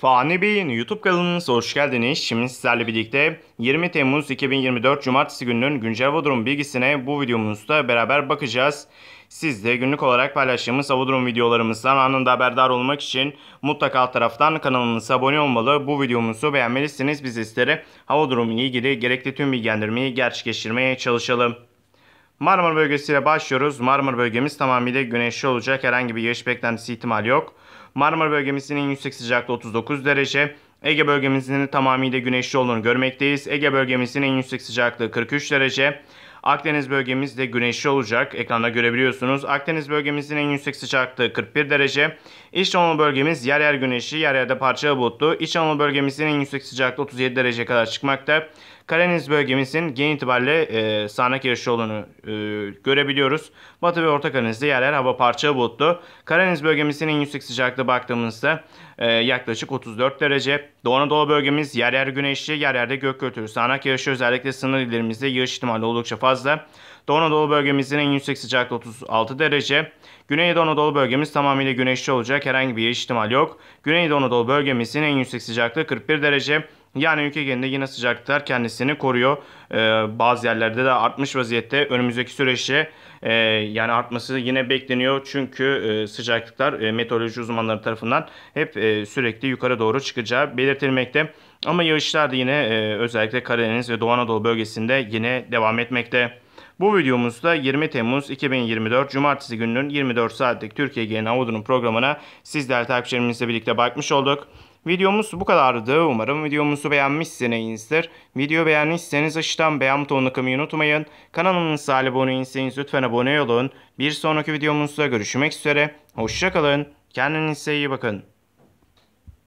Fani Bey'in YouTube kanalınıza hoş geldiniz. Şimdi sizlerle birlikte 20 Temmuz 2024 Cumartesi gününün güncel hava bilgisine bu videomuzda beraber bakacağız. Siz de günlük olarak paylaştığımız hava videolarımızdan anında haberdar olmak için mutlaka alt taraftan kanalımıza abone olmalı. Bu videomuzu beğenmelisiniz. Biz sizlere hava durumu ile ilgili gerekli tüm bilgilendirmeyi gerçekleştirmeye çalışalım. Marmara bölgesiyle başlıyoruz. Marmara bölgemiz tamamıyla güneşli olacak. Herhangi bir yağış beklentisi ihtimal yok. Marmara bölgemizin yüksek sıcaklığı 39 derece. Ege bölgemizin tamamıyla güneşli olduğunu görmekteyiz. Ege bölgemizin en yüksek sıcaklığı 43 derece. Akdeniz bölgemiz de güneşli olacak. Ekranda görebiliyorsunuz. Akdeniz bölgemizin en yüksek sıcaklığı 41 derece. İç Anadolu bölgemiz yer yer güneşli, yer yerde parçalı bulutlu. İç Anadolu bölgemizin en yüksek sıcaklığı 37 derece kadar çıkmakta. Karadeniz bölgemizin genel itibariyle e, sağanak yağış olduğunu e, görebiliyoruz. Batı ve Orta Karadeniz'de yerler hava parça bulutlu. Karadeniz bölgemizin en yüksek sıcaklığı baktığımızda e, yaklaşık 34 derece. Doğu Anadolu bölgemiz yer yer güneşli, yer yerde gök gürültülü. Sağanak yağışı özellikle sınır illerimizde yağış ihtimali oldukça fazla. Doğu Anadolu bölgemizin en yüksek sıcaklığı 36 derece. Güneydoğu Anadolu bölgemiz tamamıyla güneşli olacak. Herhangi bir yağış ihtimali yok. Güneydoğu Anadolu bölgemizin en yüksek sıcaklığı 41 derece. Yani ülke genelinde yine sıcaklıklar kendisini koruyor. Ee, bazı yerlerde de artmış vaziyette. Önümüzdeki süreçte e, yani artması yine bekleniyor. Çünkü e, sıcaklıklar e, meteoroloji uzmanları tarafından hep e, sürekli yukarı doğru çıkacağı belirtilmekte. Ama yağışlar da yine e, özellikle Karadeniz ve Doğu Anadolu bölgesinde yine devam etmekte. Bu videomuzda 20 Temmuz 2024 Cumartesi gününün 24 saatlik Türkiye Genel Hava Durum programına sizler takipçilerimizle birlikte bakmış olduk. Videomuz bu kadardı. Umarım videomuzu beğenmişsinizdir. Video beğenmişseniz aşağıdan beğen butonuna kımayı unutmayın. Kanalımıza abone değilseniz lütfen abone olun. Bir sonraki videomuzda görüşmek üzere. Hoşçakalın. Kendinize iyi bakın.